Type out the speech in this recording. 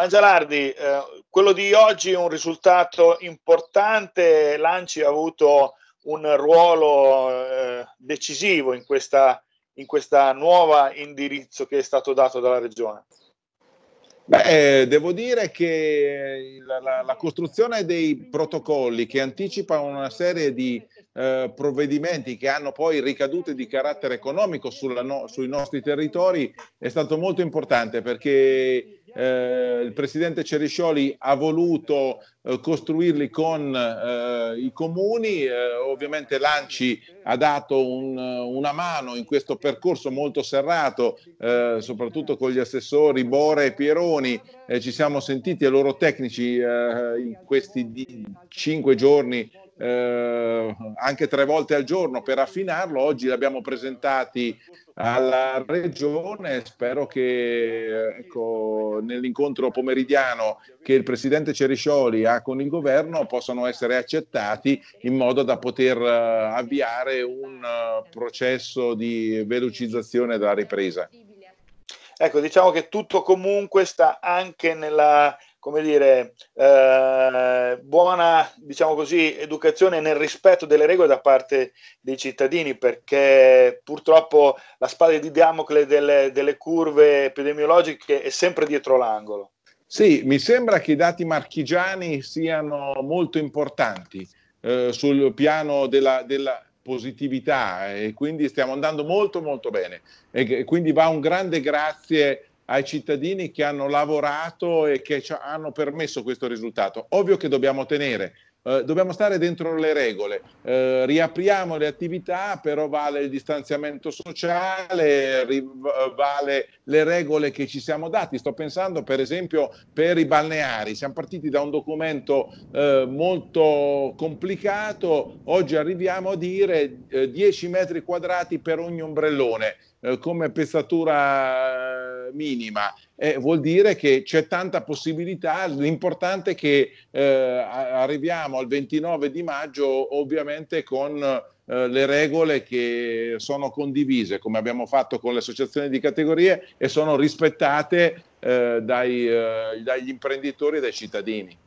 Mangialardi, eh, quello di oggi è un risultato importante, Lanci ha avuto un ruolo eh, decisivo in questa, in questa nuova indirizzo che è stato dato dalla Regione. Beh, eh, devo dire che la, la, la, costruzione dei protocolli che anticipano una serie di eh, provvedimenti che hanno poi ricadute di carattere economico no, sui nostri territori è stato molto importante perché eh, il presidente Ceriscioli ha voluto eh, costruirli con eh, i comuni, eh, ovviamente l'Anci ha dato un, una mano in questo percorso molto serrato, eh, soprattutto con gli assessori Bore e Pieroni, ci siamo sentiti ai loro tecnici eh, in questi di, cinque giorni eh, anche tre volte al giorno per affinarlo. Oggi l'abbiamo presentati alla regione, spero che ecco, nell'incontro pomeridiano che il presidente Ceriscioli ha con il governo possano essere accettati in modo da poter eh, avviare un eh, processo di velocizzazione della ripresa. Ecco, diciamo che tutto comunque sta anche nella come dire, eh, buona, diciamo così, educazione nel rispetto delle regole da parte dei cittadini, perché purtroppo la spada di Damocle delle, delle curve epidemiologiche è sempre dietro l'angolo. Sì, mi sembra che i dati marchigiani siano molto importanti eh, sul piano della, della, positività eh, e quindi stiamo andando molto molto bene e quindi va un grande grazie ai cittadini che hanno lavorato e che ci hanno permesso questo risultato. Ovvio che dobbiamo tenere eh, dobbiamo stare dentro le regole, eh, riapriamo le attività, però vale il distanziamento sociale, ri- vale le regole che ci siamo dati. Sto pensando per esempio per i balneari, siamo partiti da un documento eh, molto complicato, oggi arriviamo a dire 10 eh, metri quadrati per ogni ombrellone eh, come pezzatura minima. Eh, vuol dire che c'è tanta possibilità, l'importante è che eh, arriviamo al 29 di maggio ovviamente con eh, le regole che sono condivise, come abbiamo fatto con le associazioni di categorie e sono rispettate eh, dai, eh, dagli imprenditori e dai cittadini.